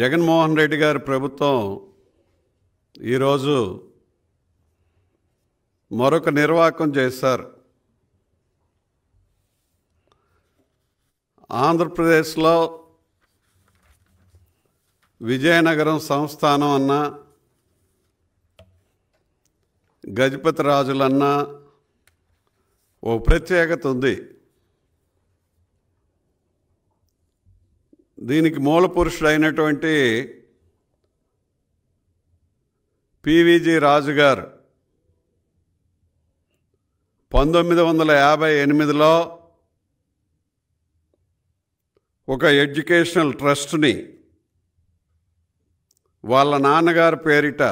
జగన్మోహన్ రెడ్డి గారి ప్రభుత్వం ఈరోజు మరొక నిర్వాహకం చేశారు ఆంధ్రప్రదేశ్లో విజయనగరం సంస్థానం అన్నా గజపతి రాజులన్నా ఓ ప్రత్యేకత ఉంది దీనికి మూల పురుషుడైనటువంటి పివిజి రాజు గారు పంతొమ్మిది వందల యాభై ఎనిమిదిలో ఒక ఎడ్యుకేషనల్ ట్రస్ట్ని వాళ్ళ నాన్నగారి పేరిట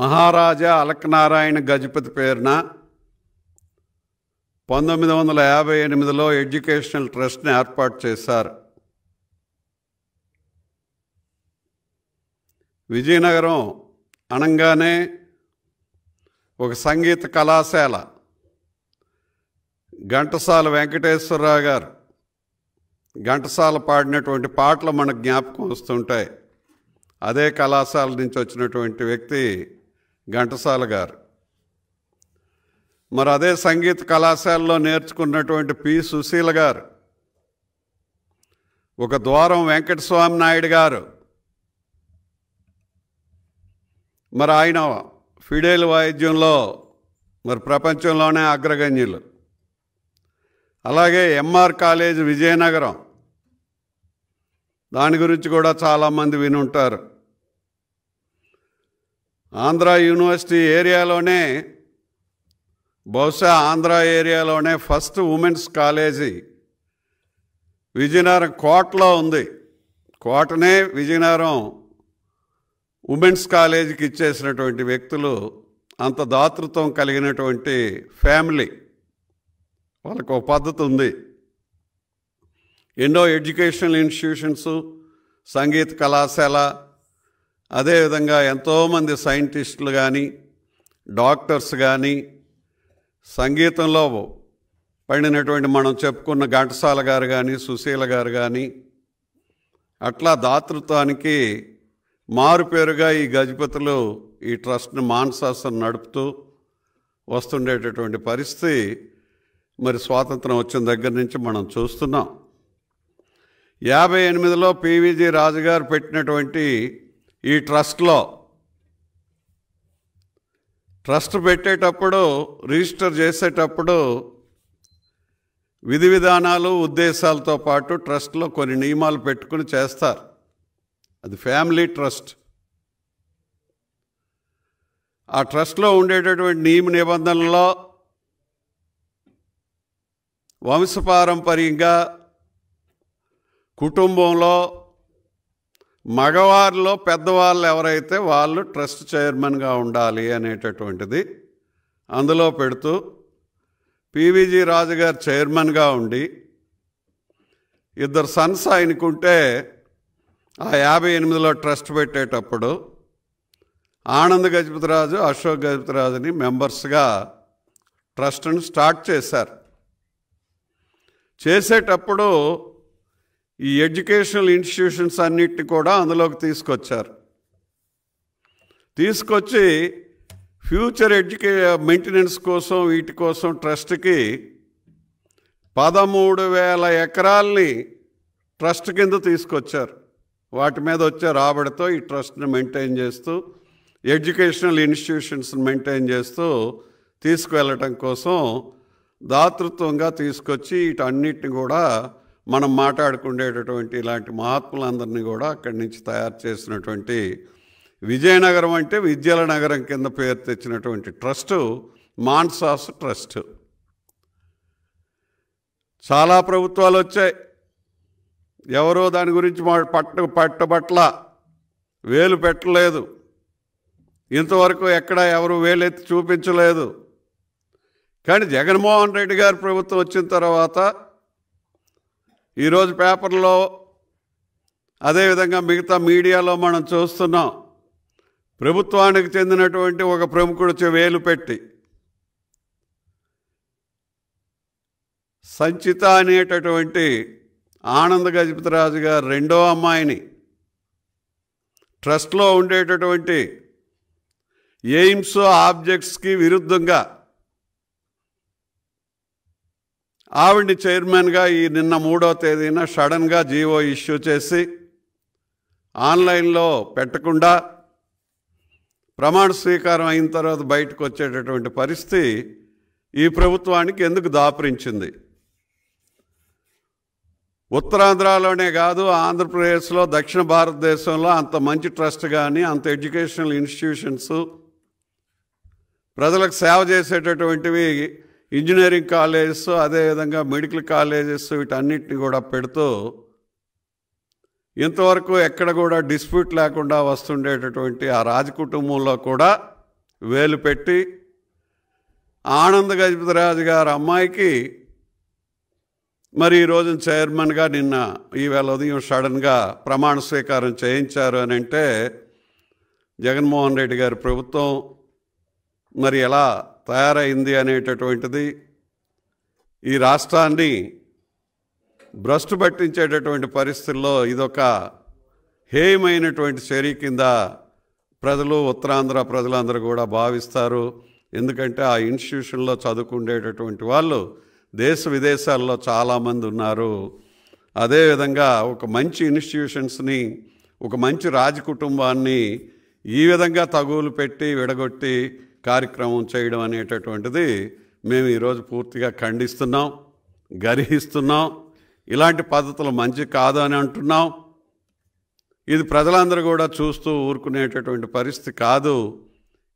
మహారాజా అలక్నారాయణ గజపతి పేరున పంతొమ్మిది వందల యాభై ఎనిమిదిలో ఎడ్యుకేషనల్ ట్రస్ట్ని ఏర్పాటు చేశారు విజయనగరం అనగానే ఒక సంగీత కళాశాల ఘంటసాల వెంకటేశ్వరరావు గారు ఘంటసాల పాడినటువంటి పాటలు మనకు జ్ఞాపకం వస్తుంటాయి అదే కళాశాల నుంచి వచ్చినటువంటి వ్యక్తి ఘంటసాల గారు మరి అదే సంగీత కళాశాలలో నేర్చుకున్నటువంటి పి సుశీల గారు ఒక ద్వారం వెంకటస్వామి నాయుడు గారు మరి ఆయన ఫిడేల్ వాయిద్యంలో మరి ప్రపంచంలోనే అగ్రగణ్యులు అలాగే ఎంఆర్ కాలేజ్ విజయనగరం దాని గురించి కూడా చాలామంది వినుంటారు ఆంధ్ర యూనివర్సిటీ ఏరియాలోనే బహుశా ఆంధ్ర ఏరియాలోనే ఫస్ట్ ఉమెన్స్ కాలేజీ విజయనగరం కోటలో ఉంది కోటనే విజయనగరం ఉమెన్స్ కాలేజీకి ఇచ్చేసినటువంటి వ్యక్తులు అంత దాతృత్వం కలిగినటువంటి ఫ్యామిలీ వాళ్ళకు ఒక పద్ధతి ఉంది ఎన్నో ఎడ్యుకేషనల్ ఇన్స్టిట్యూషన్స్ సంగీత కళాశాల అదేవిధంగా ఎంతోమంది సైంటిస్టులు కానీ డాక్టర్స్ కానీ సంగీతంలో పడినటువంటి మనం చెప్పుకున్న ఘంటసాల గారు కానీ సుశీల గారు కానీ అట్లా దాతృత్వానికి మారుపేరుగా ఈ గజపతులు ఈ ట్రస్ట్ని మానసాసన నడుపుతూ వస్తుండేటటువంటి పరిస్థితి మరి స్వాతంత్రం వచ్చిన దగ్గర నుంచి మనం చూస్తున్నాం యాభై ఎనిమిదిలో పివిజి రాజుగారు పెట్టినటువంటి ఈ ట్రస్ట్లో ట్రస్ట్ పెట్టేటప్పుడు రిజిస్టర్ చేసేటప్పుడు విధి విధానాలు ఉద్దేశాలతో పాటు ట్రస్ట్లో కొన్ని నియమాలు పెట్టుకుని చేస్తారు అది ఫ్యామిలీ ట్రస్ట్ ఆ ట్రస్ట్లో ఉండేటటువంటి నియమ నిబంధనల్లో వంశపారంపర్యంగా కుటుంబంలో మగవారిలో పెద్దవాళ్ళు ఎవరైతే వాళ్ళు ట్రస్ట్ చైర్మన్గా ఉండాలి అనేటటువంటిది అందులో పెడుతూ పీవీజీ రాజు గారు చైర్మన్గా ఉండి ఇద్దరు సన్స్ ఆయనకుంటే ఆ యాభై ఎనిమిదిలో ట్రస్ట్ పెట్టేటప్పుడు ఆనంద్ గజపతిరాజు అశోక్ గజపతిరాజుని మెంబర్స్గా ట్రస్ట్ని స్టార్ట్ చేశారు చేసేటప్పుడు ఈ ఎడ్యుకేషనల్ ఇన్స్టిట్యూషన్స్ అన్నిటిని కూడా అందులోకి తీసుకొచ్చారు తీసుకొచ్చి ఫ్యూచర్ ఎడ్యుకే మెయింటెనెన్స్ కోసం వీటి కోసం ట్రస్ట్కి పదమూడు వేల ఎకరాల్ని ట్రస్ట్ కింద తీసుకొచ్చారు వాటి మీద వచ్చే రాబడితో ఈ ట్రస్ట్ని మెయింటైన్ చేస్తూ ఎడ్యుకేషనల్ ఇన్స్టిట్యూషన్స్ని మెయింటైన్ చేస్తూ తీసుకువెళ్ళటం కోసం దాతృత్వంగా తీసుకొచ్చి వీటన్నిటిని కూడా మనం మాట్లాడుకునేటటువంటి ఇలాంటి మహాత్ములందరినీ కూడా అక్కడి నుంచి తయారు చేసినటువంటి విజయనగరం అంటే విద్యల నగరం కింద పేరు తెచ్చినటువంటి ట్రస్టు మాన్సాస్ ట్రస్ట్ చాలా ప్రభుత్వాలు వచ్చాయి ఎవరో దాని గురించి పట్ట పట్టబట్ల వేలు పెట్టలేదు ఇంతవరకు ఎక్కడ ఎవరు వేలెత్తి చూపించలేదు కానీ జగన్మోహన్ రెడ్డి గారి ప్రభుత్వం వచ్చిన తర్వాత ఈరోజు పేపర్లో అదేవిధంగా మిగతా మీడియాలో మనం చూస్తున్నాం ప్రభుత్వానికి చెందినటువంటి ఒక ప్రముఖుడు వేలు పెట్టి సంచిత అనేటటువంటి ఆనంద గజపతిరాజు గారు రెండో అమ్మాయిని ట్రస్ట్లో ఉండేటటువంటి ఎయిమ్స్ ఆబ్జెక్ట్స్కి విరుద్ధంగా ఆవిడ్ని చైర్మన్గా ఈ నిన్న మూడో తేదీన సడన్గా జీవో ఇష్యూ చేసి ఆన్లైన్లో పెట్టకుండా ప్రమాణ స్వీకారం అయిన తర్వాత బయటకు వచ్చేటటువంటి పరిస్థితి ఈ ప్రభుత్వానికి ఎందుకు దాపరించింది ఉత్తరాంధ్రలోనే కాదు ఆంధ్రప్రదేశ్లో దక్షిణ భారతదేశంలో అంత మంచి ట్రస్ట్ కానీ అంత ఎడ్యుకేషనల్ ఇన్స్టిట్యూషన్స్ ప్రజలకు సేవ చేసేటటువంటివి ఇంజనీరింగ్ కాలేజెస్ అదేవిధంగా మెడికల్ కాలేజెస్ వీటన్నిటిని కూడా పెడుతూ ఇంతవరకు ఎక్కడ కూడా డిస్ప్యూట్ లేకుండా వస్తుండేటటువంటి ఆ రాజకుటుంబంలో కూడా వేలు పెట్టి ఆనంద గజపతిరాజు గారు అమ్మాయికి మరి ఈరోజు చైర్మన్గా నిన్న ఈవేళ ఉదయం సడన్గా ప్రమాణ స్వీకారం చేయించారు అని అంటే జగన్మోహన్ రెడ్డి గారి ప్రభుత్వం మరి ఎలా తయారైంది అనేటటువంటిది ఈ రాష్ట్రాన్ని భ్రష్టు పట్టించేటటువంటి పరిస్థితుల్లో ఇదొక హేయమైనటువంటి చర్య కింద ప్రజలు ఉత్తరాంధ్ర ప్రజలందరూ కూడా భావిస్తారు ఎందుకంటే ఆ ఇన్స్టిట్యూషన్లో చదువుకుండేటటువంటి వాళ్ళు దేశ విదేశాల్లో చాలామంది ఉన్నారు అదేవిధంగా ఒక మంచి ఇన్స్టిట్యూషన్స్ని ఒక మంచి రాజకుటుంబాన్ని ఈ విధంగా తగువులు పెట్టి విడగొట్టి కార్యక్రమం చేయడం అనేటటువంటిది మేము ఈరోజు పూర్తిగా ఖండిస్తున్నాం గర్హిస్తున్నాం ఇలాంటి పద్ధతులు మంచి కాదు అని అంటున్నాం ఇది ప్రజలందరూ కూడా చూస్తూ ఊరుకునేటటువంటి పరిస్థితి కాదు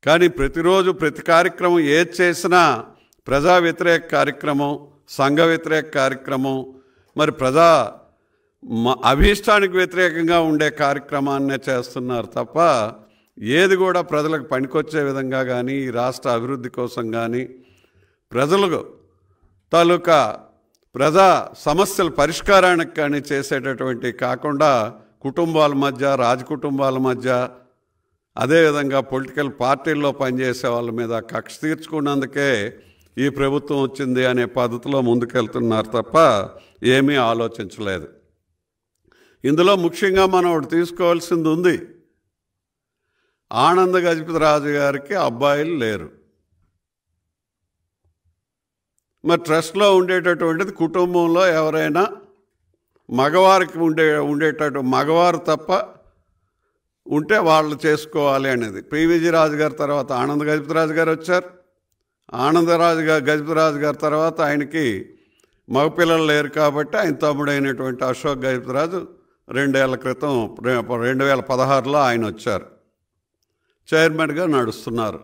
కానీ ప్రతిరోజు ప్రతి కార్యక్రమం ఏది చేసినా ప్రజా వ్యతిరేక కార్యక్రమం సంఘ వ్యతిరేక కార్యక్రమం మరి ప్రజా అభీష్టానికి వ్యతిరేకంగా ఉండే కార్యక్రమాన్నే చేస్తున్నారు తప్ప ఏది కూడా ప్రజలకు పనికొచ్చే విధంగా కానీ ఈ రాష్ట్ర అభివృద్ధి కోసం కానీ ప్రజలకు తాలూకా ప్రజా సమస్యల పరిష్కారానికి కానీ చేసేటటువంటి కాకుండా కుటుంబాల మధ్య రాజకుటుంబాల మధ్య అదేవిధంగా పొలిటికల్ పార్టీల్లో పనిచేసే వాళ్ళ మీద కక్ష తీర్చుకున్నందుకే ఈ ప్రభుత్వం వచ్చింది అనే పద్ధతిలో ముందుకెళ్తున్నారు తప్ప ఏమీ ఆలోచించలేదు ఇందులో ముఖ్యంగా మనం ఒకటి తీసుకోవాల్సింది ఉంది ఆనంద గజపతిరాజు గారికి అబ్బాయిలు లేరు మరి ట్రస్ట్లో ఉండేటటువంటిది కుటుంబంలో ఎవరైనా మగవారికి ఉండే ఉండేటట్టు మగవారు తప్ప ఉంటే వాళ్ళు చేసుకోవాలి అనేది పివిజి రాజు గారి తర్వాత ఆనంద గజపతిరాజు గారు వచ్చారు ఆనందరాజు గారు గజపతిరాజు గారి తర్వాత ఆయనకి మగపిల్లలు లేరు కాబట్టి ఆయన తమ్ముడైనటువంటి అశోక్ గజపతిరాజు రెండేళ్ల క్రితం రెండు వేల పదహారులో ఆయన వచ్చారు చైర్మన్గా నడుస్తున్నారు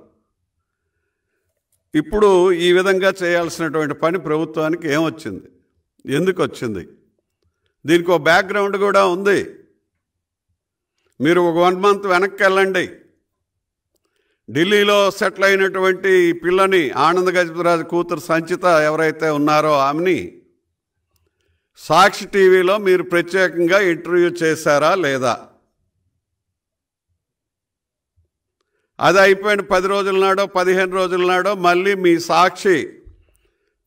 ఇప్పుడు ఈ విధంగా చేయాల్సినటువంటి పని ప్రభుత్వానికి ఏమొచ్చింది ఎందుకు వచ్చింది దీనికి ఒక బ్యాక్గ్రౌండ్ కూడా ఉంది మీరు ఒక వన్ మంత్ వెనక్కి వెళ్ళండి ఢిల్లీలో సెటిల్ అయినటువంటి పిల్లని ఆనంద గజపతిరాజు కూతురు సంచిత ఎవరైతే ఉన్నారో ఆమెని సాక్షి టీవీలో మీరు ప్రత్యేకంగా ఇంటర్వ్యూ చేశారా లేదా అది అయిపోయిన పది రోజుల నాడో పదిహేను రోజుల నాడో మళ్ళీ మీ సాక్షి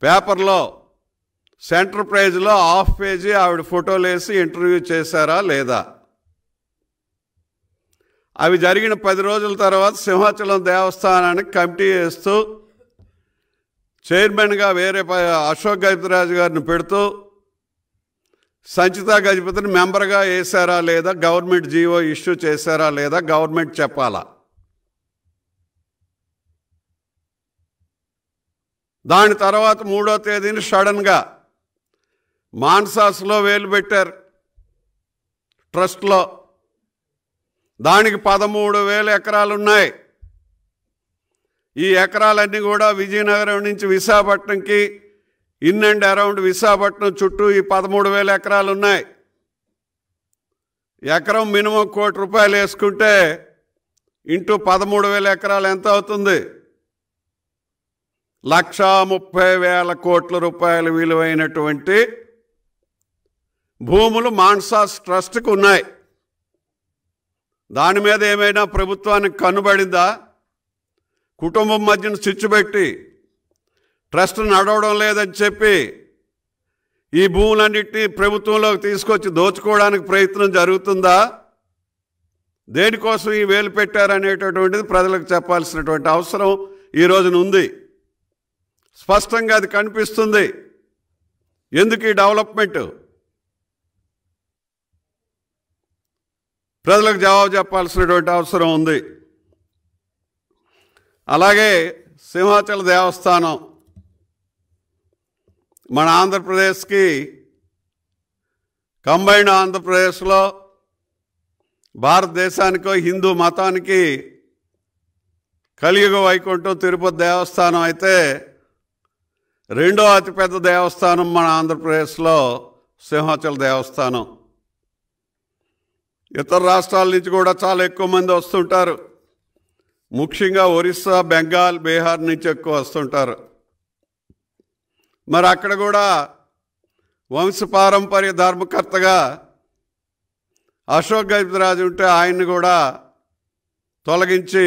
పేపర్లో సెంటర్ ప్రైజ్లో హాఫ్ పేజీ ఆవిడ ఫోటోలు వేసి ఇంటర్వ్యూ చేశారా లేదా అవి జరిగిన పది రోజుల తర్వాత సింహాచలం దేవస్థానానికి కమిటీ వేస్తూ చైర్మన్గా వేరే అశోక్ గజపతిరాజు గారిని పెడుతూ సంచిత గజపతిని మెంబర్గా వేశారా లేదా గవర్నమెంట్ జీవో ఇష్యూ చేశారా లేదా గవర్నమెంట్ చెప్పాలా దాని తర్వాత మూడో తేదీని సడన్గా మాన్సాస్లో వేలు పెట్టారు ట్రస్ట్లో దానికి పదమూడు వేల ఎకరాలు ఉన్నాయి ఈ ఎకరాలన్నీ కూడా విజయనగరం నుంచి విశాఖపట్నంకి ఇన్ అండ్ అరౌండ్ విశాఖపట్నం చుట్టూ ఈ పదమూడు వేల ఎకరాలు ఉన్నాయి ఎకరం మినిమం కోటి రూపాయలు వేసుకుంటే ఇంటూ పదమూడు వేల ఎకరాలు ఎంత అవుతుంది లక్షా ముప్పై వేల కోట్ల రూపాయలు విలువైనటువంటి భూములు మాన్సాస్ ట్రస్ట్కి ఉన్నాయి దాని మీద ఏమైనా ప్రభుత్వానికి కనుబడిందా కుటుంబం మధ్యన స్విచ్ పెట్టి ట్రస్ట్ నడవడం లేదని చెప్పి ఈ భూములన్నింటినీ ప్రభుత్వంలోకి తీసుకొచ్చి దోచుకోవడానికి ప్రయత్నం జరుగుతుందా దేనికోసం ఈ వేలు పెట్టారనేటటువంటిది ప్రజలకు చెప్పాల్సినటువంటి అవసరం ఈ రోజున ఉంది స్పష్టంగా అది కనిపిస్తుంది ఎందుకు ఈ డెవలప్మెంట్ ప్రజలకు జవాబు చెప్పాల్సినటువంటి అవసరం ఉంది అలాగే సింహాచల దేవస్థానం మన ఆంధ్రప్రదేశ్కి కంబైన్డ్ ఆంధ్రప్రదేశ్లో భారతదేశానికో హిందూ మతానికి కలియుగ వైకుంఠం తిరుపతి దేవస్థానం అయితే రెండో అతిపెద్ద దేవస్థానం మన ఆంధ్రప్రదేశ్లో సింహాచల దేవస్థానం ఇతర రాష్ట్రాల నుంచి కూడా చాలా ఎక్కువ మంది వస్తుంటారు ముఖ్యంగా ఒరిస్సా బెంగాల్ బీహార్ నుంచి ఎక్కువ వస్తుంటారు మరి అక్కడ కూడా వంశపారంపర్య ధర్మకర్తగా అశోక్ గజరాజు ఉంటే ఆయన్ని కూడా తొలగించి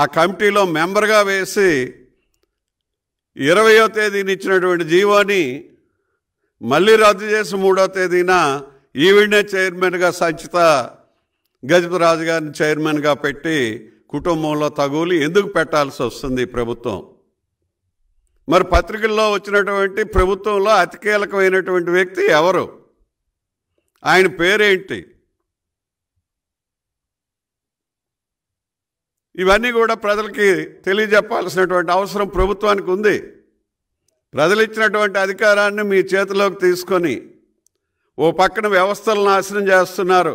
ఆ కమిటీలో మెంబర్గా వేసి ఇరవయో తేదీని ఇచ్చినటువంటి జీవోని మళ్ళీ రద్దు చేసి మూడో తేదీన ఈవిడే చైర్మన్గా సంచిత గజపతిరాజు గారిని చైర్మన్గా పెట్టి కుటుంబంలో తగులు ఎందుకు పెట్టాల్సి వస్తుంది ప్రభుత్వం మరి పత్రికల్లో వచ్చినటువంటి ప్రభుత్వంలో అతి కీలకమైనటువంటి వ్యక్తి ఎవరు ఆయన పేరేంటి ఇవన్నీ కూడా ప్రజలకి తెలియజెప్పాల్సినటువంటి అవసరం ప్రభుత్వానికి ఉంది ప్రజలు ఇచ్చినటువంటి అధికారాన్ని మీ చేతిలోకి తీసుకొని ఓ పక్కన వ్యవస్థలు నాశనం చేస్తున్నారు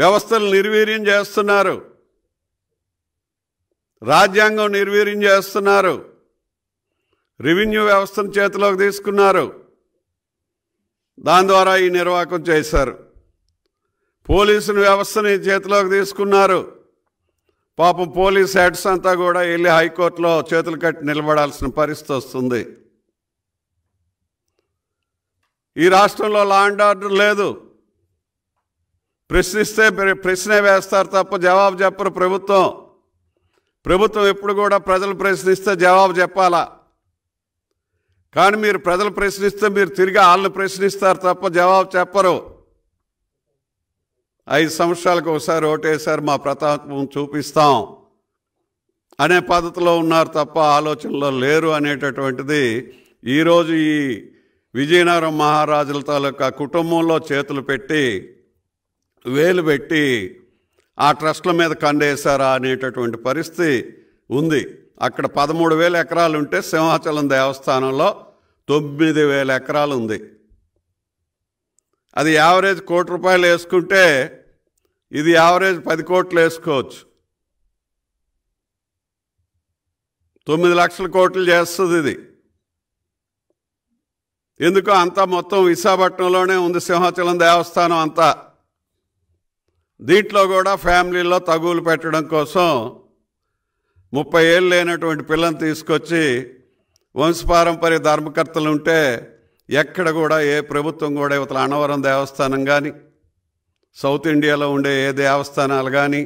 వ్యవస్థలు నిర్వీర్యం చేస్తున్నారు రాజ్యాంగం నిర్వీర్యం చేస్తున్నారు రెవెన్యూ వ్యవస్థను చేతిలోకి తీసుకున్నారు దాని ద్వారా ఈ నిర్వాహకం చేశారు పోలీసుని వ్యవస్థని చేతిలోకి తీసుకున్నారు పాపం పోలీస్ హెడ్స్ అంతా కూడా వెళ్ళి హైకోర్టులో చేతులు కట్టి నిలబడాల్సిన పరిస్థితి వస్తుంది ఈ రాష్ట్రంలో లా అండ్ ఆర్డర్ లేదు ప్రశ్నిస్తే ప్రశ్నే వేస్తారు తప్ప జవాబు చెప్పరు ప్రభుత్వం ప్రభుత్వం ఎప్పుడు కూడా ప్రజలు ప్రశ్నిస్తే జవాబు చెప్పాలా కానీ మీరు ప్రజలు ప్రశ్నిస్తే మీరు తిరిగి వాళ్ళని ప్రశ్నిస్తారు తప్ప జవాబు చెప్పరు ఐదు సంవత్సరాలకు ఒకసారి ఓటేసారి మా ప్రతాపం చూపిస్తాం అనే పద్ధతిలో ఉన్నారు తప్ప ఆలోచనలో లేరు అనేటటువంటిది ఈరోజు ఈ విజయనగరం మహారాజుల తాలూకా కుటుంబంలో చేతులు పెట్టి వేలు పెట్టి ఆ ట్రస్ట్ల మీద కండేశారా అనేటటువంటి పరిస్థితి ఉంది అక్కడ పదమూడు వేల ఎకరాలు ఉంటే సింహాచలం దేవస్థానంలో తొమ్మిది వేల ఎకరాలు ఉంది అది యావరేజ్ కోటి రూపాయలు వేసుకుంటే ఇది యావరేజ్ పది కోట్లు వేసుకోవచ్చు తొమ్మిది లక్షల కోట్లు చేస్తుంది ఇది ఎందుకు అంతా మొత్తం విశాఖపట్నంలోనే ఉంది సింహాచలం దేవస్థానం అంతా దీంట్లో కూడా ఫ్యామిలీలో తగులు పెట్టడం కోసం ముప్పై ఏళ్ళు లేనటువంటి పిల్లని తీసుకొచ్చి వంశపారంపర్య ధర్మకర్తలు ఉంటే ఎక్కడ కూడా ఏ ప్రభుత్వం కూడా ఇవతల అన్నవరం దేవస్థానం కానీ సౌత్ ఇండియాలో ఉండే ఏ దేవస్థానాలు కానీ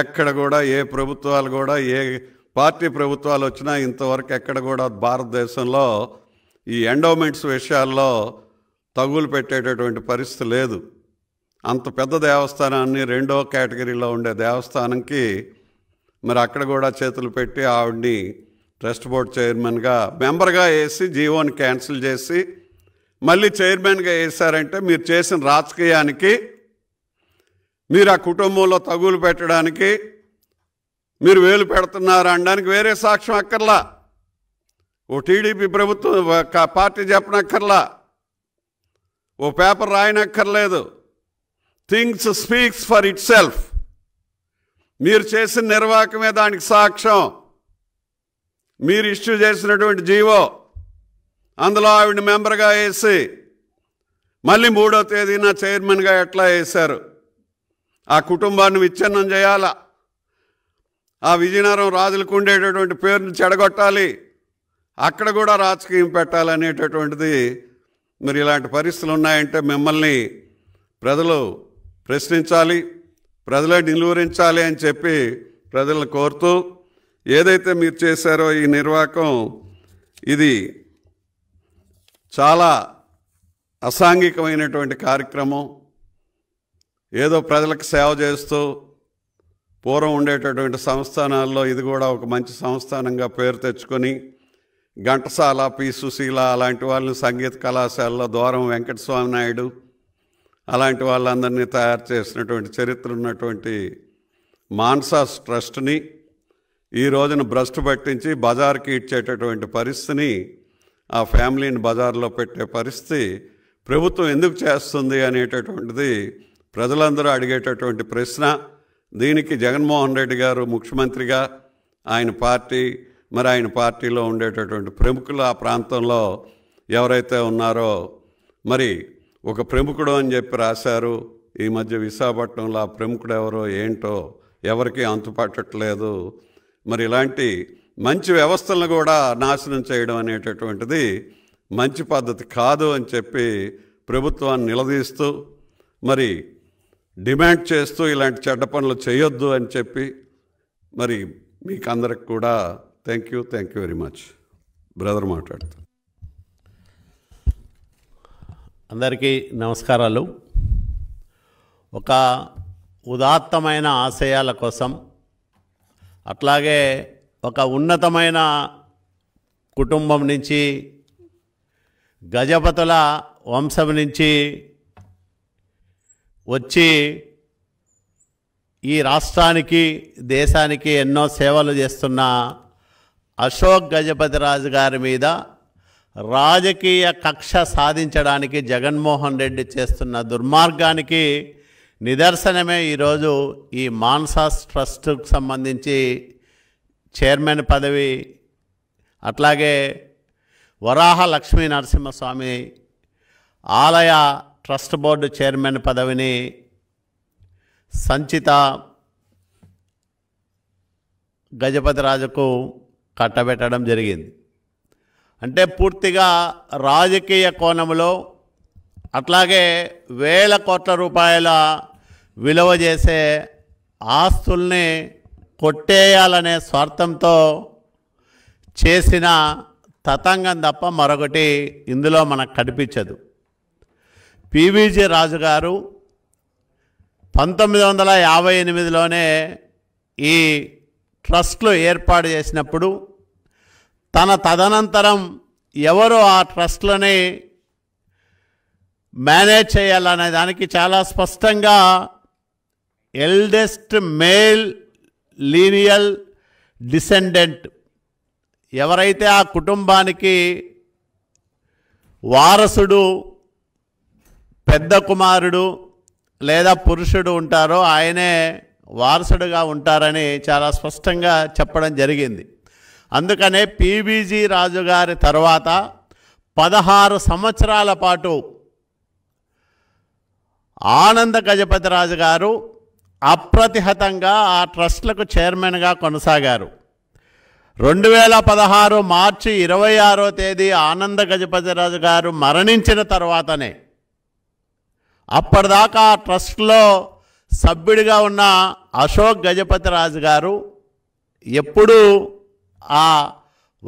ఎక్కడ కూడా ఏ ప్రభుత్వాలు కూడా ఏ పార్టీ ప్రభుత్వాలు వచ్చినా ఇంతవరకు ఎక్కడ కూడా భారతదేశంలో ఈ ఎండోమెంట్స్ విషయాల్లో తగులు పెట్టేటటువంటి పరిస్థితి లేదు అంత పెద్ద దేవస్థానాన్ని రెండో కేటగిరీలో ఉండే దేవస్థానంకి మరి అక్కడ కూడా చేతులు పెట్టి ఆవిడ్ని ట్రస్ట్ బోర్డ్ చైర్మన్గా మెంబర్గా వేసి జీవోని క్యాన్సిల్ చేసి మళ్ళీ చైర్మన్గా వేసారంటే మీరు చేసిన రాజకీయానికి మీరు ఆ కుటుంబంలో తగులు పెట్టడానికి మీరు వేలు పెడుతున్నారు అనడానికి వేరే సాక్ష్యం అక్కర్లా ఓ టీడీపీ ప్రభుత్వం పార్టీ చెప్పనక్కర్లా ఓ పేపర్ రాయనక్కర్లేదు things speaks for itself మీరు చేసిన నిర్వాహకమే దానికి సాక్ష్యం మీరు ఇష్యూ చేసినటువంటి జీవో అందులో ఆవిడ మెంబర్గా వేసి మళ్ళీ మూడో తేదీన చైర్మన్గా ఎట్లా వేశారు ఆ కుటుంబాన్ని విచ్ఛిన్నం చేయాలా ఆ విజయనగరం రాజులకు ఉండేటటువంటి పేరుని చెడగొట్టాలి అక్కడ కూడా రాజకీయం పెట్టాలనేటటువంటిది మరి ఇలాంటి పరిస్థితులు ఉన్నాయంటే మిమ్మల్ని ప్రజలు ప్రశ్నించాలి ప్రజలే నిలువరించాలి అని చెప్పి ప్రజలను కోరుతూ ఏదైతే మీరు చేశారో ఈ నిర్వాకం ఇది చాలా అసాంఘికమైనటువంటి కార్యక్రమం ఏదో ప్రజలకు సేవ చేస్తూ పూర్వం ఉండేటటువంటి సంస్థానాల్లో ఇది కూడా ఒక మంచి సంస్థానంగా పేరు తెచ్చుకొని ఘంటసాల పి సుశీల అలాంటి వాళ్ళని సంగీత కళాశాలలో దూరం వెంకటస్వామి నాయుడు అలాంటి వాళ్ళందరినీ తయారు చేసినటువంటి చరిత్ర ఉన్నటువంటి మాన్సాస్ ట్రస్ట్ని ఈ రోజున భ్రష్టు పట్టించి బజార్కి ఇచ్చేటటువంటి పరిస్థితిని ఆ ఫ్యామిలీని బజార్లో పెట్టే పరిస్థితి ప్రభుత్వం ఎందుకు చేస్తుంది అనేటటువంటిది ప్రజలందరూ అడిగేటటువంటి ప్రశ్న దీనికి జగన్మోహన్ రెడ్డి గారు ముఖ్యమంత్రిగా ఆయన పార్టీ మరి ఆయన పార్టీలో ఉండేటటువంటి ప్రముఖులు ఆ ప్రాంతంలో ఎవరైతే ఉన్నారో మరి ఒక ప్రముఖుడు అని చెప్పి రాశారు ఈ మధ్య విశాఖపట్నంలో ఆ ప్రముఖుడు ఎవరో ఏంటో ఎవరికీ అంతుపట్టట్లేదు మరి ఇలాంటి మంచి వ్యవస్థలను కూడా నాశనం చేయడం అనేటటువంటిది మంచి పద్ధతి కాదు అని చెప్పి ప్రభుత్వాన్ని నిలదీస్తూ మరి డిమాండ్ చేస్తూ ఇలాంటి చెడ్డ పనులు చేయొద్దు అని చెప్పి మరి మీకు అందరికి కూడా thank you thank you very much brother మాట్లాడుతూ అందరికీ నమస్కారాలు ఒక ఉదాత్తమైన ఆశయాల కోసం అట్లాగే ఒక ఉన్నతమైన కుటుంబం నుంచి గజపతుల వంశం నుంచి వచ్చి ఈ రాష్ట్రానికి దేశానికి ఎన్నో సేవలు చేస్తున్న అశోక్ గజపతి రాజు గారి మీద రాజకీయ కక్ష సాధించడానికి జగన్మోహన్ రెడ్డి చేస్తున్న దుర్మార్గానికి నిదర్శనమే ఈరోజు ఈ మాన్సాస్ ట్రస్ట్కు సంబంధించి చైర్మన్ పదవి అట్లాగే వరాహ లక్ష్మీ నరసింహస్వామి ఆలయ ట్రస్ట్ బోర్డు చైర్మన్ పదవిని సంచిత గజపతిరాజుకు కట్టబెట్టడం జరిగింది అంటే పూర్తిగా రాజకీయ కోణంలో అట్లాగే వేల కోట్ల రూపాయల విలువ చేసే ఆస్తుల్ని కొట్టేయాలనే స్వార్థంతో చేసిన తతంగం తప్ప మరొకటి ఇందులో మనకు కనిపించదు పివిజి రాజు గారు పంతొమ్మిది వందల యాభై ఎనిమిదిలోనే ఈ ట్రస్ట్లు ఏర్పాటు చేసినప్పుడు తన తదనంతరం ఎవరు ఆ ట్రస్ట్లని మేనేజ్ చేయాలనే దానికి చాలా స్పష్టంగా ఎల్డెస్ట్ మేల్ లీనియల్ డిసెండెంట్ ఎవరైతే ఆ కుటుంబానికి వారసుడు పెద్ద కుమారుడు లేదా పురుషుడు ఉంటారో ఆయనే వారసుడుగా ఉంటారని చాలా స్పష్టంగా చెప్పడం జరిగింది అందుకనే పీబీజీ రాజుగారి తర్వాత పదహారు సంవత్సరాల పాటు ఆనంద గజపతిరాజు గారు అప్రతిహతంగా ఆ ట్రస్ట్లకు చైర్మన్గా కొనసాగారు రెండు వేల పదహారు మార్చి ఇరవై ఆరో తేదీ ఆనంద గజపతిరాజు గారు మరణించిన తర్వాతనే అప్పటిదాకా ఆ ట్రస్ట్లో సభ్యుడిగా ఉన్న అశోక్ గజపతిరాజు గారు ఎప్పుడూ ఆ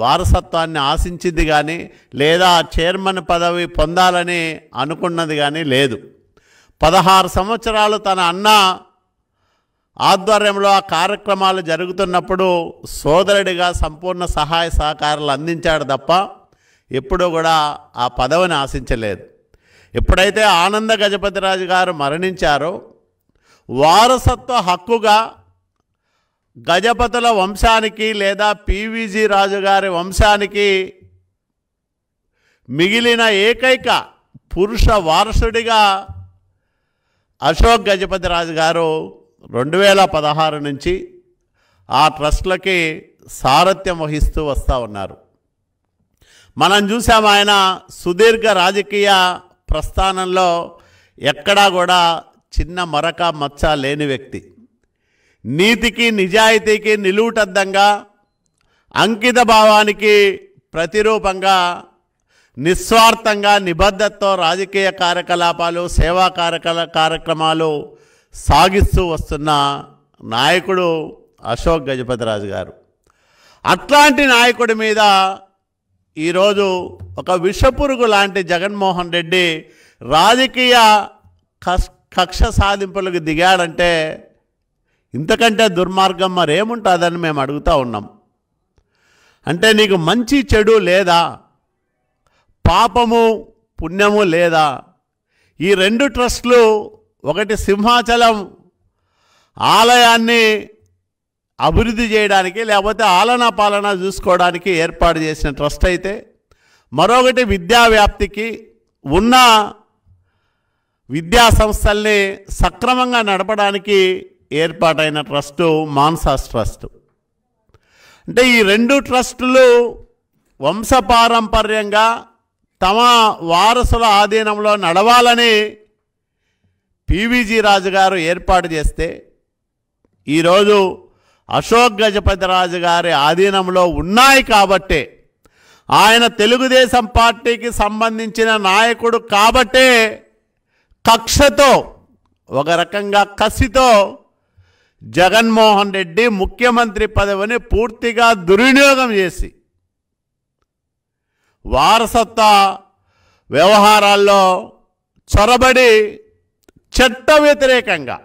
వారసత్వాన్ని ఆశించింది కానీ లేదా చైర్మన్ పదవి పొందాలని అనుకున్నది కానీ లేదు పదహారు సంవత్సరాలు తన అన్న ఆధ్వర్యంలో ఆ కార్యక్రమాలు జరుగుతున్నప్పుడు సోదరుడిగా సంపూర్ణ సహాయ సహకారాలు అందించాడు తప్ప ఎప్పుడూ కూడా ఆ పదవిని ఆశించలేదు ఎప్పుడైతే ఆనంద గజపతిరాజు గారు మరణించారో వారసత్వ హక్కుగా గజపతుల వంశానికి లేదా పీవీజీ రాజుగారి వంశానికి మిగిలిన ఏకైక పురుష వారసుడిగా అశోక్ గజపతి రాజు గారు రెండు వేల పదహారు నుంచి ఆ ట్రస్ట్లకి సారథ్యం వహిస్తూ వస్తూ ఉన్నారు మనం చూసాం ఆయన సుదీర్ఘ రాజకీయ ప్రస్థానంలో ఎక్కడా కూడా చిన్న మరక మచ్చ లేని వ్యక్తి నీతికి నిజాయితీకి నిలువుటద్దంగా అంకిత భావానికి ప్రతిరూపంగా నిస్వార్థంగా నిబద్ధతతో రాజకీయ కార్యకలాపాలు సేవా కార్యకల కార్యక్రమాలు సాగిస్తూ వస్తున్న నాయకుడు అశోక్ గజపతిరాజు గారు అట్లాంటి నాయకుడి మీద ఈరోజు ఒక విషపురుగు లాంటి జగన్మోహన్ రెడ్డి రాజకీయ కక్ష సాధింపులకు దిగాడంటే ఇంతకంటే దుర్మార్గం మరేముంటుందని మేము అడుగుతూ ఉన్నాం అంటే నీకు మంచి చెడు లేదా పాపము పుణ్యము లేదా ఈ రెండు ట్రస్ట్లు ఒకటి సింహాచలం ఆలయాన్ని అభివృద్ధి చేయడానికి లేకపోతే ఆలన పాలన చూసుకోవడానికి ఏర్పాటు చేసిన ట్రస్ట్ అయితే మరొకటి విద్యా వ్యాప్తికి ఉన్న విద్యా సంస్థల్ని సక్రమంగా నడపడానికి ఏర్పాటైన ట్రస్టు మాన్సాస్ ట్రస్ట్ అంటే ఈ రెండు ట్రస్టులు వంశపారంపర్యంగా తమ వారసుల ఆధీనంలో నడవాలని పీవీజీ రాజుగారు ఏర్పాటు చేస్తే ఈరోజు అశోక్ గజపతి గారి ఆధీనంలో ఉన్నాయి కాబట్టే ఆయన తెలుగుదేశం పార్టీకి సంబంధించిన నాయకుడు కాబట్టే కక్షతో ఒక రకంగా కసితో జగన్మోహన్ రెడ్డి ముఖ్యమంత్రి పదవిని పూర్తిగా దుర్వినియోగం చేసి వారసత్వ వ్యవహారాల్లో చొరబడి చట్ట వ్యతిరేకంగా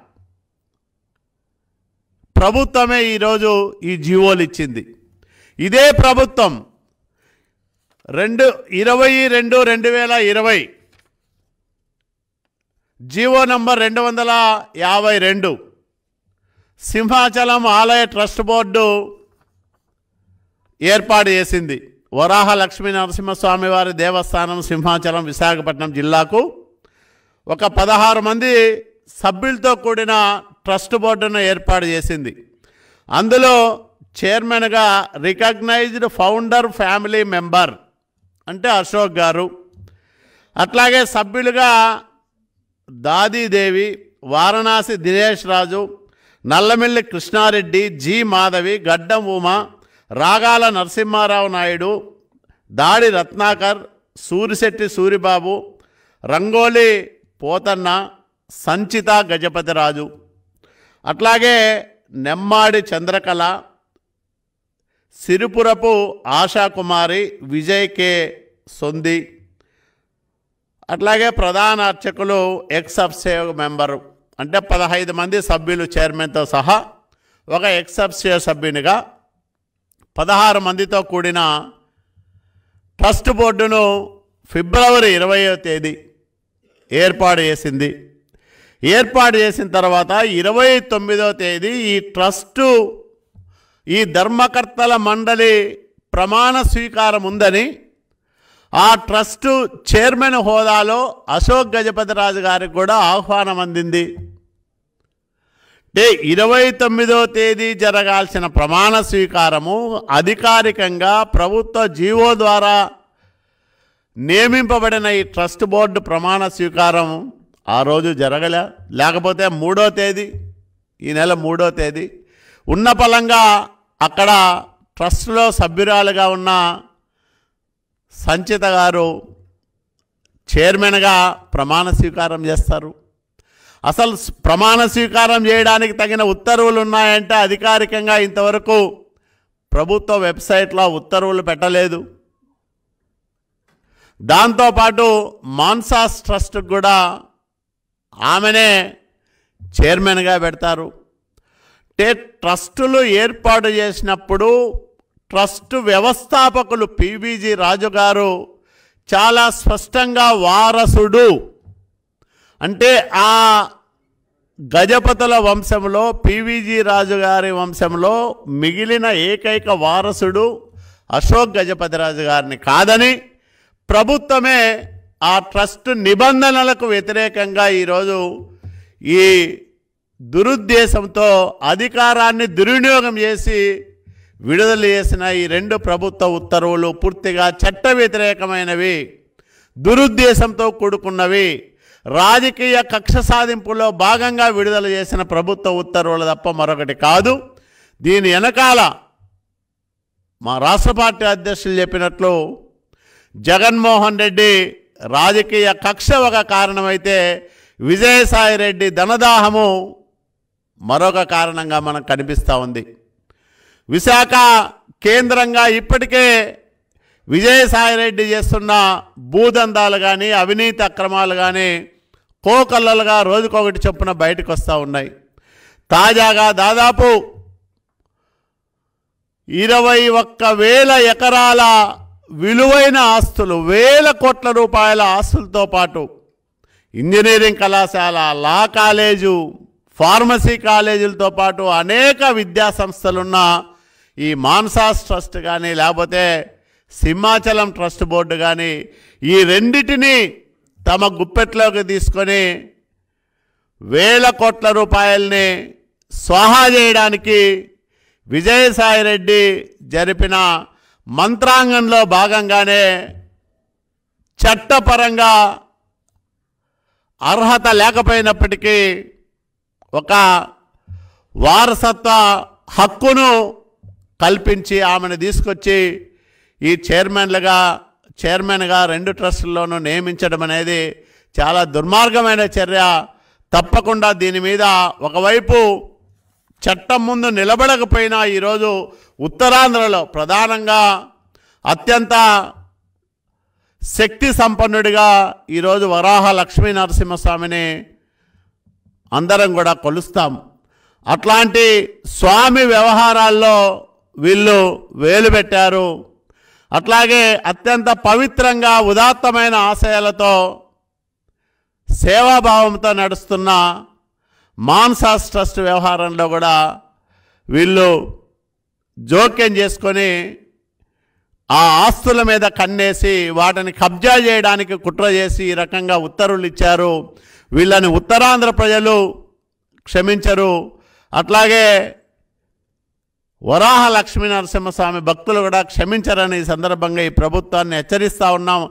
ప్రభుత్వమే ఈరోజు ఈ జీవోలు ఇచ్చింది ఇదే ప్రభుత్వం రెండు ఇరవై రెండు రెండు వేల ఇరవై జీవో నంబర్ రెండు వందల యాభై రెండు సింహాచలం ఆలయ ట్రస్ట్ బోర్డు ఏర్పాటు చేసింది వరాహ లక్ష్మీ నరసింహస్వామి వారి దేవస్థానం సింహాచలం విశాఖపట్నం జిల్లాకు ఒక పదహారు మంది సభ్యులతో కూడిన ట్రస్ట్ బోర్డును ఏర్పాటు చేసింది అందులో చైర్మన్గా రికగ్నైజ్డ్ ఫౌండర్ ఫ్యామిలీ మెంబర్ అంటే అశోక్ గారు అట్లాగే సభ్యులుగా దాదీదేవి వారణాసి దినేష్ రాజు నల్లమిల్లి కృష్ణారెడ్డి జి మాధవి గడ్డం ఉమా రాగాల నరసింహారావు నాయుడు దాడి రత్నాకర్ సూరిశెట్టి సూరిబాబు రంగోలి పోతన్న సంచిత గజపతిరాజు అట్లాగే నెమ్మాడి చంద్రకళ సిరిపురపు ఆశాకుమారి విజయ్ కే సొంది అట్లాగే ప్రధాన అర్చకులు ఎక్స్ అబ్సేవ్ మెంబరు అంటే పదహైదు మంది సభ్యులు చైర్మన్తో సహా ఒక ఎక్స్ అబ్సేవ్ సభ్యునిగా పదహారు మందితో కూడిన ట్రస్ట్ బోర్డును ఫిబ్రవరి ఇరవయో తేదీ ఏర్పాటు చేసింది ఏర్పాటు చేసిన తర్వాత ఇరవై తొమ్మిదో తేదీ ఈ ట్రస్టు ఈ ధర్మకర్తల మండలి ప్రమాణ స్వీకారం ఉందని ఆ ట్రస్టు చైర్మన్ హోదాలో అశోక్ గజపతిరాజు గారికి కూడా ఆహ్వానం అందింది అంటే ఇరవై తొమ్మిదో తేదీ జరగాల్సిన ప్రమాణ స్వీకారము అధికారికంగా ప్రభుత్వ జీవో ద్వారా నియమింపబడిన ఈ ట్రస్ట్ బోర్డు ప్రమాణ స్వీకారం ఆ రోజు జరగలే లేకపోతే మూడో తేదీ ఈ నెల మూడో తేదీ ఉన్న పలంగా అక్కడ ట్రస్ట్లో సభ్యురాలుగా ఉన్న సంచిత గారు చైర్మన్గా ప్రమాణ స్వీకారం చేస్తారు అసలు ప్రమాణ స్వీకారం చేయడానికి తగిన ఉత్తర్వులు ఉన్నాయంటే అధికారికంగా ఇంతవరకు ప్రభుత్వ వెబ్సైట్లో ఉత్తర్వులు పెట్టలేదు దాంతోపాటు మాన్సాస్ ట్రస్ట్ కూడా ఆమెనే చైర్మన్గా పెడతారు అంటే ట్రస్టులు ఏర్పాటు చేసినప్పుడు ట్రస్ట్ వ్యవస్థాపకులు పివిజి రాజుగారు చాలా స్పష్టంగా వారసుడు అంటే ఆ గజపతుల వంశంలో పివిజి రాజుగారి వంశంలో మిగిలిన ఏకైక వారసుడు అశోక్ గజపతి గారిని కాదని ప్రభుత్వమే ఆ ట్రస్ట్ నిబంధనలకు వ్యతిరేకంగా ఈరోజు ఈ దురుద్దేశంతో అధికారాన్ని దుర్వినియోగం చేసి విడుదల చేసిన ఈ రెండు ప్రభుత్వ ఉత్తర్వులు పూర్తిగా చట్ట వ్యతిరేకమైనవి దురుద్దేశంతో కూడుకున్నవి రాజకీయ కక్ష సాధింపులో భాగంగా విడుదల చేసిన ప్రభుత్వ ఉత్తర్వులు తప్ప మరొకటి కాదు దీని వెనకాల మా రాష్ట్ర పార్టీ అధ్యక్షులు చెప్పినట్లు జగన్మోహన్ రెడ్డి రాజకీయ కక్ష ఒక కారణమైతే విజయసాయి రెడ్డి ధనదాహము మరొక కారణంగా మనకు కనిపిస్తూ ఉంది విశాఖ కేంద్రంగా ఇప్పటికే విజయసాయిరెడ్డి చేస్తున్న భూదందాలు కానీ అవినీతి అక్రమాలు కానీ కోకల్లలుగా రోజుకొకటి చొప్పున బయటకు వస్తూ ఉన్నాయి తాజాగా దాదాపు ఇరవై ఒక్క వేల ఎకరాల విలువైన ఆస్తులు వేల కోట్ల రూపాయల ఆస్తులతో పాటు ఇంజనీరింగ్ కళాశాల లా కాలేజు ఫార్మసీ కాలేజీలతో పాటు అనేక విద్యా సంస్థలున్న ఈ మాన్సాస్ ట్రస్ట్ కానీ లేకపోతే సింహాచలం ట్రస్ట్ బోర్డు కానీ ఈ రెండిటినీ తమ గుప్పెట్లోకి తీసుకొని వేల కోట్ల రూపాయల్ని స్వాహా చేయడానికి విజయసాయిరెడ్డి జరిపిన మంత్రాంగంలో భాగంగానే చట్టపరంగా అర్హత లేకపోయినప్పటికీ ఒక వారసత్వ హక్కును కల్పించి ఆమెను తీసుకొచ్చి ఈ చైర్మన్లుగా చైర్మన్గా రెండు ట్రస్టుల్లోనూ నియమించడం అనేది చాలా దుర్మార్గమైన చర్య తప్పకుండా దీని మీద ఒకవైపు చట్టం ముందు నిలబడకపోయినా ఈరోజు ఉత్తరాంధ్రలో ప్రధానంగా అత్యంత శక్తి సంపన్నుడిగా ఈరోజు వరాహ లక్ష్మీ నరసింహస్వామిని అందరం కూడా కొలుస్తాం అట్లాంటి స్వామి వ్యవహారాల్లో వీళ్ళు వేలు పెట్టారు అట్లాగే అత్యంత పవిత్రంగా ఉదాత్తమైన ఆశయాలతో సేవాభావంతో నడుస్తున్న మాన్సాస్ ట్రస్ట్ వ్యవహారంలో కూడా వీళ్ళు జోక్యం చేసుకొని ఆ ఆస్తుల మీద కన్నేసి వాటిని కబ్జా చేయడానికి కుట్ర చేసి ఈ రకంగా ఉత్తర్వులు ఇచ్చారు వీళ్ళని ఉత్తరాంధ్ర ప్రజలు క్షమించరు అట్లాగే వరాహ లక్ష్మీ నరసింహస్వామి భక్తులు కూడా క్షమించరని ఈ సందర్భంగా ఈ ప్రభుత్వాన్ని హెచ్చరిస్తూ ఉన్నాం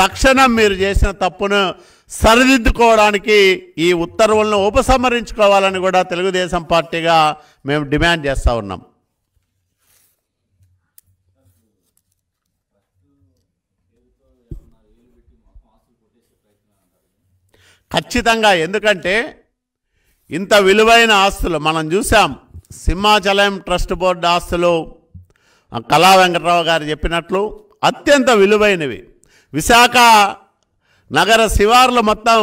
తక్షణం మీరు చేసిన తప్పును సరిదిద్దుకోవడానికి ఈ ఉత్తర్వులను ఉపసంహరించుకోవాలని కూడా తెలుగుదేశం పార్టీగా మేము డిమాండ్ చేస్తూ ఉన్నాం ఖచ్చితంగా ఎందుకంటే ఇంత విలువైన ఆస్తులు మనం చూసాం సింహాచలం ట్రస్ట్ బోర్డు ఆస్తులు కళా వెంకట్రావు గారు చెప్పినట్లు అత్యంత విలువైనవి విశాఖ నగర శివార్లు మొత్తం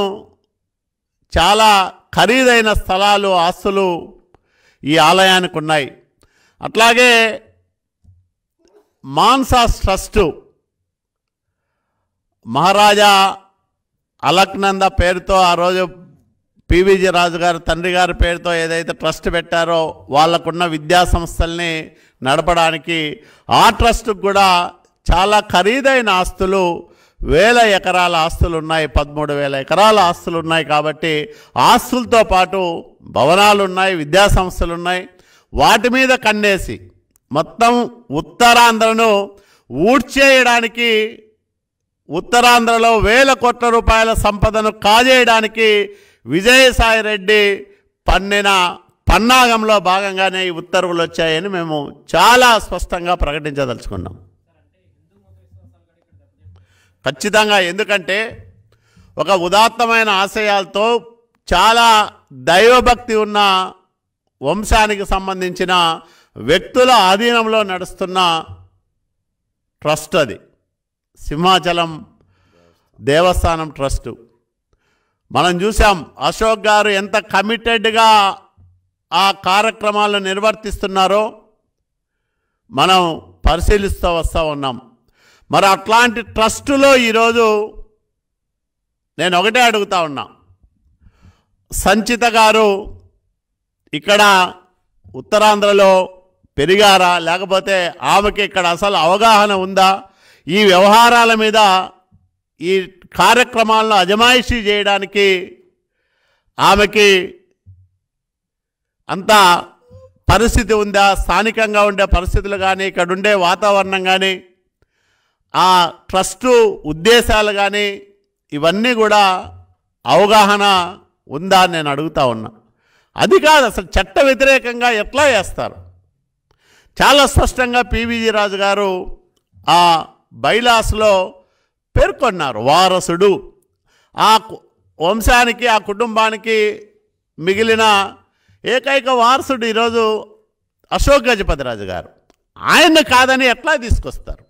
చాలా ఖరీదైన స్థలాలు ఆస్తులు ఈ ఆలయానికి ఉన్నాయి అట్లాగే మాన్సాస్ ట్రస్టు మహారాజా అలక్నంద పేరుతో ఆ రోజు పీవీజీ రాజు గారు తండ్రి గారి పేరుతో ఏదైతే ట్రస్ట్ పెట్టారో వాళ్ళకున్న విద్యా సంస్థల్ని నడపడానికి ఆ ట్రస్ట్కు కూడా చాలా ఖరీదైన ఆస్తులు వేల ఎకరాల ఆస్తులు ఉన్నాయి పదమూడు వేల ఎకరాల ఆస్తులు ఉన్నాయి కాబట్టి ఆస్తులతో పాటు భవనాలు ఉన్నాయి విద్యా సంస్థలు ఉన్నాయి వాటి మీద కన్నేసి మొత్తం ఉత్తరాంధ్రను ఊడ్చేయడానికి ఉత్తరాంధ్రలో వేల కోట్ల రూపాయల సంపదను కాజేయడానికి విజయసాయిరెడ్డి పన్నిన పన్నాగంలో భాగంగానే ఈ ఉత్తర్వులు వచ్చాయని మేము చాలా స్పష్టంగా ప్రకటించదలుచుకున్నాం ఖచ్చితంగా ఎందుకంటే ఒక ఉదాత్తమైన ఆశయాలతో చాలా దైవభక్తి ఉన్న వంశానికి సంబంధించిన వ్యక్తుల ఆధీనంలో నడుస్తున్న ట్రస్ట్ అది సింహాచలం దేవస్థానం ట్రస్టు మనం చూసాం అశోక్ గారు ఎంత కమిటెడ్గా ఆ కార్యక్రమాలను నిర్వర్తిస్తున్నారో మనం పరిశీలిస్తూ వస్తూ ఉన్నాం మరి అట్లాంటి ట్రస్టులో ఈరోజు నేను ఒకటే అడుగుతా ఉన్నా సంచిత గారు ఇక్కడ ఉత్తరాంధ్రలో పెరిగారా లేకపోతే ఆమెకి ఇక్కడ అసలు అవగాహన ఉందా ఈ వ్యవహారాల మీద ఈ కార్యక్రమాలను అజమాయిషీ చేయడానికి ఆమెకి అంత పరిస్థితి ఉందా స్థానికంగా ఉండే పరిస్థితులు కానీ ఇక్కడ ఉండే వాతావరణం కానీ ఆ ట్రస్టు ఉద్దేశాలు కానీ ఇవన్నీ కూడా అవగాహన ఉందా అని నేను అడుగుతా ఉన్నా అది కాదు అసలు చట్ట వ్యతిరేకంగా ఎట్లా చేస్తారు చాలా స్పష్టంగా పీవీజీ రాజు గారు ఆ బైలాస్లో పేర్కొన్నారు వారసుడు ఆ వంశానికి ఆ కుటుంబానికి మిగిలిన ఏకైక వారసుడు ఈరోజు అశోక్ గజపతిరాజు గారు ఆయన కాదని ఎట్లా తీసుకొస్తారు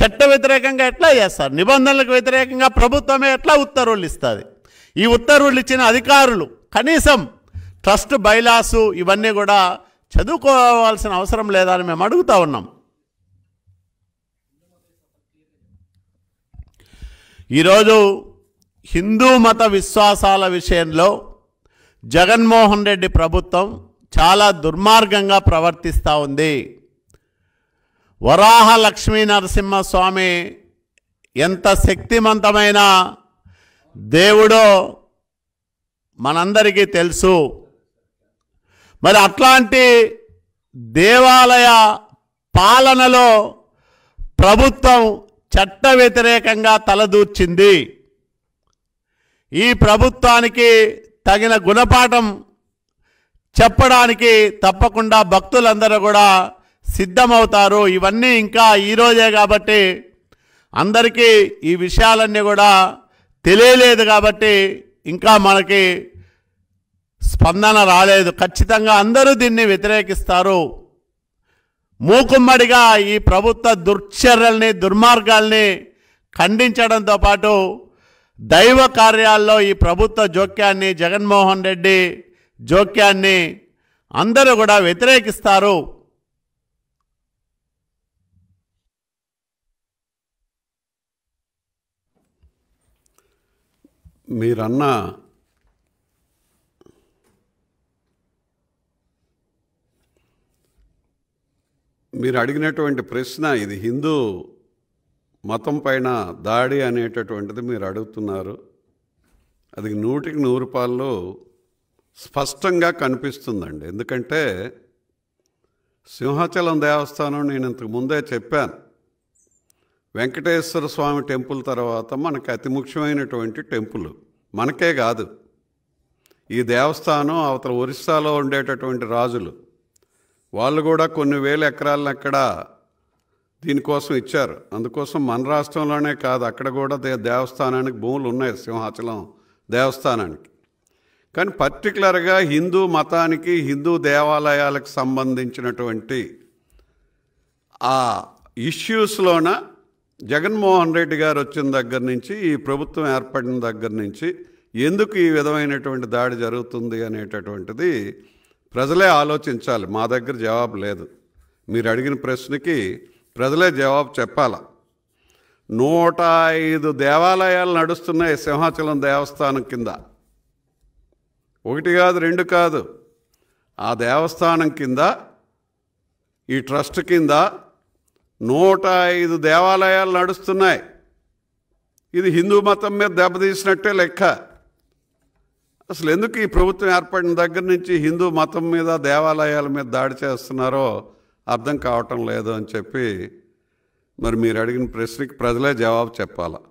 చట్ట వ్యతిరేకంగా ఎట్లా చేస్తారు నిబంధనలకు వ్యతిరేకంగా ప్రభుత్వమే ఎట్లా ఉత్తర్వులు ఇస్తుంది ఈ ఉత్తర్వులు ఇచ్చిన అధికారులు కనీసం ట్రస్ట్ బైలాసు ఇవన్నీ కూడా చదువుకోవాల్సిన అవసరం లేదని మేము అడుగుతూ ఉన్నాం ఈరోజు హిందూ మత విశ్వాసాల విషయంలో జగన్మోహన్ రెడ్డి ప్రభుత్వం చాలా దుర్మార్గంగా ప్రవర్తిస్తూ ఉంది వరాహ లక్ష్మీ నరసింహస్వామి ఎంత శక్తివంతమైన దేవుడో మనందరికీ తెలుసు మరి అట్లాంటి దేవాలయ పాలనలో ప్రభుత్వం చట్ట వ్యతిరేకంగా తలదూర్చింది ఈ ప్రభుత్వానికి తగిన గుణపాఠం చెప్పడానికి తప్పకుండా భక్తులందరూ కూడా సిద్ధమవుతారు ఇవన్నీ ఇంకా ఈరోజే కాబట్టి అందరికీ ఈ విషయాలన్నీ కూడా తెలియలేదు కాబట్టి ఇంకా మనకి స్పందన రాలేదు ఖచ్చితంగా అందరూ దీన్ని వ్యతిరేకిస్తారు మూకుమ్మడిగా ఈ ప్రభుత్వ దుర్చర్యల్ని దుర్మార్గాల్ని ఖండించడంతో పాటు దైవ కార్యాల్లో ఈ ప్రభుత్వ జోక్యాన్ని జగన్మోహన్ రెడ్డి జోక్యాన్ని అందరూ కూడా వ్యతిరేకిస్తారు మీరన్నా మీరు అడిగినటువంటి ప్రశ్న ఇది హిందూ మతం పైన దాడి అనేటటువంటిది మీరు అడుగుతున్నారు అది నూటికి నూరు పాళ్ళు స్పష్టంగా కనిపిస్తుందండి ఎందుకంటే సింహాచలం దేవస్థానం నేను ఇంతకు ముందే చెప్పాను వెంకటేశ్వర స్వామి టెంపుల్ తర్వాత మనకు అతి ముఖ్యమైనటువంటి టెంపుల్ మనకే కాదు ఈ దేవస్థానం అవతల ఒరిస్సాలో ఉండేటటువంటి రాజులు వాళ్ళు కూడా కొన్ని వేల ఎకరాలను అక్కడ దీనికోసం ఇచ్చారు అందుకోసం మన రాష్ట్రంలోనే కాదు అక్కడ కూడా దేవస్థానానికి భూములు ఉన్నాయి సింహాచలం దేవస్థానానికి కానీ పర్టికులర్గా హిందూ మతానికి హిందూ దేవాలయాలకు సంబంధించినటువంటి ఆ ఇష్యూస్లోన జగన్మోహన్ రెడ్డి గారు వచ్చిన దగ్గర నుంచి ఈ ప్రభుత్వం ఏర్పడిన దగ్గర నుంచి ఎందుకు ఈ విధమైనటువంటి దాడి జరుగుతుంది అనేటటువంటిది ప్రజలే ఆలోచించాలి మా దగ్గర జవాబు లేదు మీరు అడిగిన ప్రశ్నకి ప్రజలే జవాబు చెప్పాల నూట ఐదు దేవాలయాలు నడుస్తున్నాయి సింహాచలం దేవస్థానం కింద ఒకటి కాదు రెండు కాదు ఆ దేవస్థానం కింద ఈ ట్రస్ట్ కింద నూట ఐదు దేవాలయాలు నడుస్తున్నాయి ఇది హిందూ మతం మీద దెబ్బతీసినట్టే లెక్క అసలు ఎందుకు ఈ ప్రభుత్వం ఏర్పడిన దగ్గర నుంచి హిందూ మతం మీద దేవాలయాల మీద దాడి చేస్తున్నారో అర్థం కావటం లేదు అని చెప్పి మరి మీరు అడిగిన ప్రశ్నకి ప్రజలే జవాబు చెప్పాలా